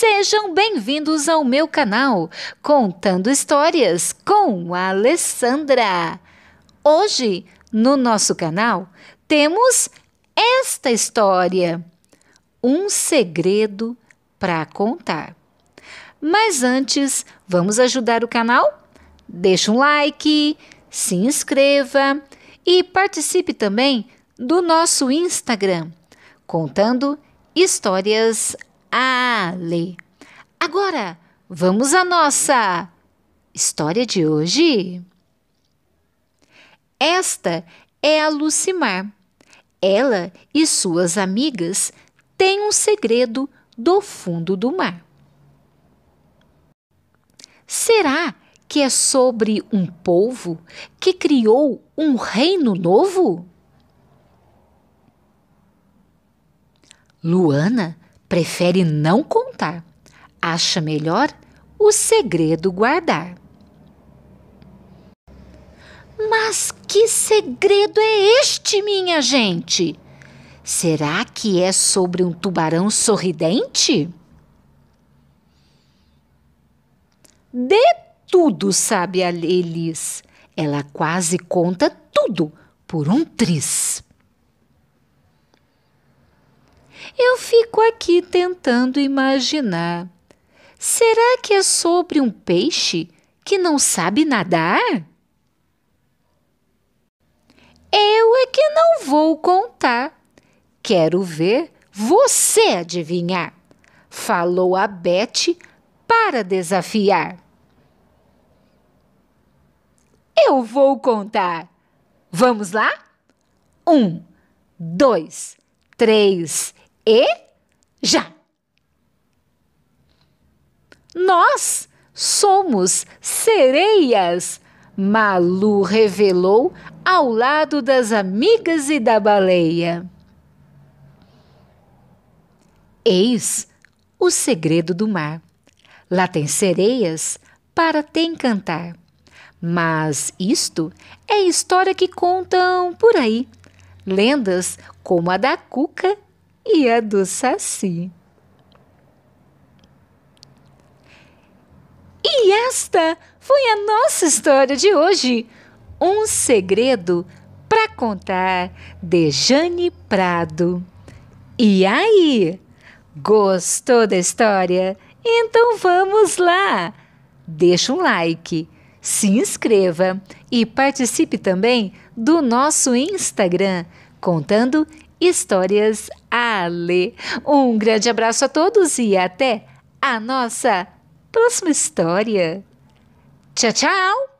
Sejam bem-vindos ao meu canal Contando Histórias com a Alessandra. Hoje, no nosso canal, temos esta história: Um segredo para contar. Mas antes, vamos ajudar o canal? Deixe um like, se inscreva e participe também do nosso Instagram, contando histórias Ale. Agora, vamos à nossa história de hoje. Esta é a Lucimar. Ela e suas amigas têm um segredo do fundo do mar. Será que é sobre um povo que criou um reino novo? Luana prefere não contar, acha melhor o segredo guardar. Mas que segredo é este, minha gente? Será que é sobre um tubarão sorridente? De tudo sabe a Elis. Ela quase conta tudo por um tris. Fico aqui tentando imaginar. Será que é sobre um peixe que não sabe nadar? Eu é que não vou contar. Quero ver você adivinhar, falou a Bete para desafiar. Eu vou contar. Vamos lá? Um, dois, três, e já. Nós somos sereias, Malu revelou ao lado das amigas e da baleia. Eis o segredo do mar. Lá tem sereias para te encantar. Mas isto é história que contam por aí. Lendas como a da Cuca e a é do Saci. E esta foi a nossa história de hoje. Um segredo para contar de Jane Prado. E aí? Gostou da história? Então vamos lá! Deixa um like, se inscreva e participe também do nosso Instagram contando Histórias Ale. Um grande abraço a todos e até a nossa próxima história. Tchau, tchau!